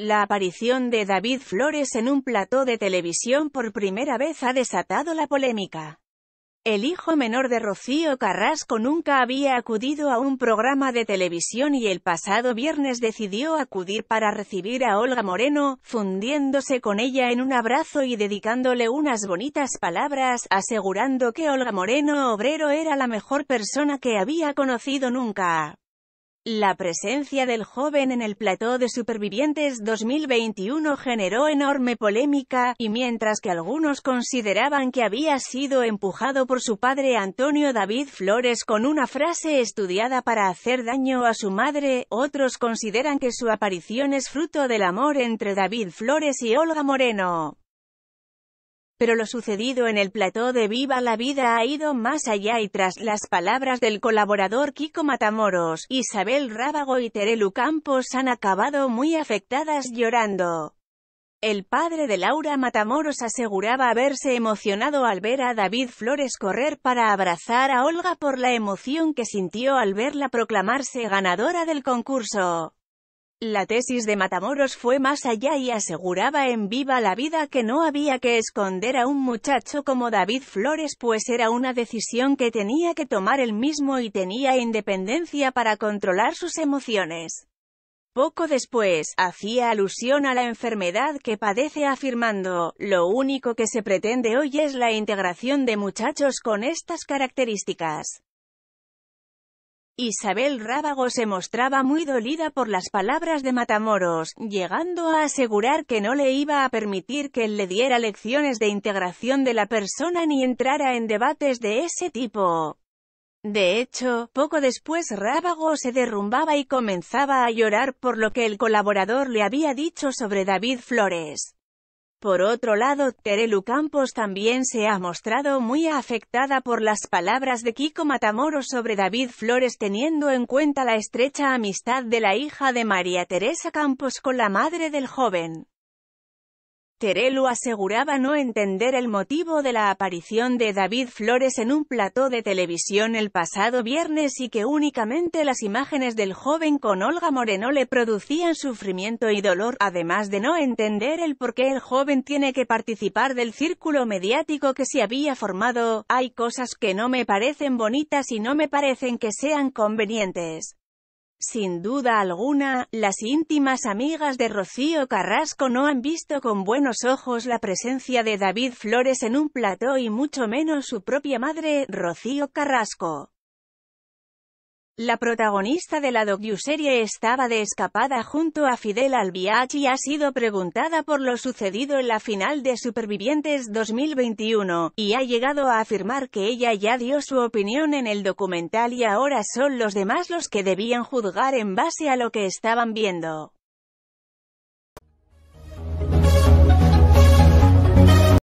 La aparición de David Flores en un plató de televisión por primera vez ha desatado la polémica. El hijo menor de Rocío Carrasco nunca había acudido a un programa de televisión y el pasado viernes decidió acudir para recibir a Olga Moreno, fundiéndose con ella en un abrazo y dedicándole unas bonitas palabras, asegurando que Olga Moreno Obrero era la mejor persona que había conocido nunca. La presencia del joven en el plató de Supervivientes 2021 generó enorme polémica, y mientras que algunos consideraban que había sido empujado por su padre Antonio David Flores con una frase estudiada para hacer daño a su madre, otros consideran que su aparición es fruto del amor entre David Flores y Olga Moreno. Pero lo sucedido en el plató de Viva la Vida ha ido más allá y tras las palabras del colaborador Kiko Matamoros, Isabel Rábago y Terelu Campos han acabado muy afectadas llorando. El padre de Laura Matamoros aseguraba haberse emocionado al ver a David Flores correr para abrazar a Olga por la emoción que sintió al verla proclamarse ganadora del concurso. La tesis de Matamoros fue más allá y aseguraba en viva la vida que no había que esconder a un muchacho como David Flores pues era una decisión que tenía que tomar él mismo y tenía independencia para controlar sus emociones. Poco después, hacía alusión a la enfermedad que padece afirmando, lo único que se pretende hoy es la integración de muchachos con estas características. Isabel Rábago se mostraba muy dolida por las palabras de Matamoros, llegando a asegurar que no le iba a permitir que él le diera lecciones de integración de la persona ni entrara en debates de ese tipo. De hecho, poco después Rábago se derrumbaba y comenzaba a llorar por lo que el colaborador le había dicho sobre David Flores. Por otro lado, Terelu Campos también se ha mostrado muy afectada por las palabras de Kiko Matamoros sobre David Flores teniendo en cuenta la estrecha amistad de la hija de María Teresa Campos con la madre del joven. Terelu aseguraba no entender el motivo de la aparición de David Flores en un plató de televisión el pasado viernes y que únicamente las imágenes del joven con Olga Moreno le producían sufrimiento y dolor, además de no entender el por qué el joven tiene que participar del círculo mediático que se había formado. Hay cosas que no me parecen bonitas y no me parecen que sean convenientes. Sin duda alguna, las íntimas amigas de Rocío Carrasco no han visto con buenos ojos la presencia de David Flores en un plató y mucho menos su propia madre, Rocío Carrasco. La protagonista de la docuserie estaba de escapada junto a Fidel Albiach y ha sido preguntada por lo sucedido en la final de Supervivientes 2021, y ha llegado a afirmar que ella ya dio su opinión en el documental y ahora son los demás los que debían juzgar en base a lo que estaban viendo.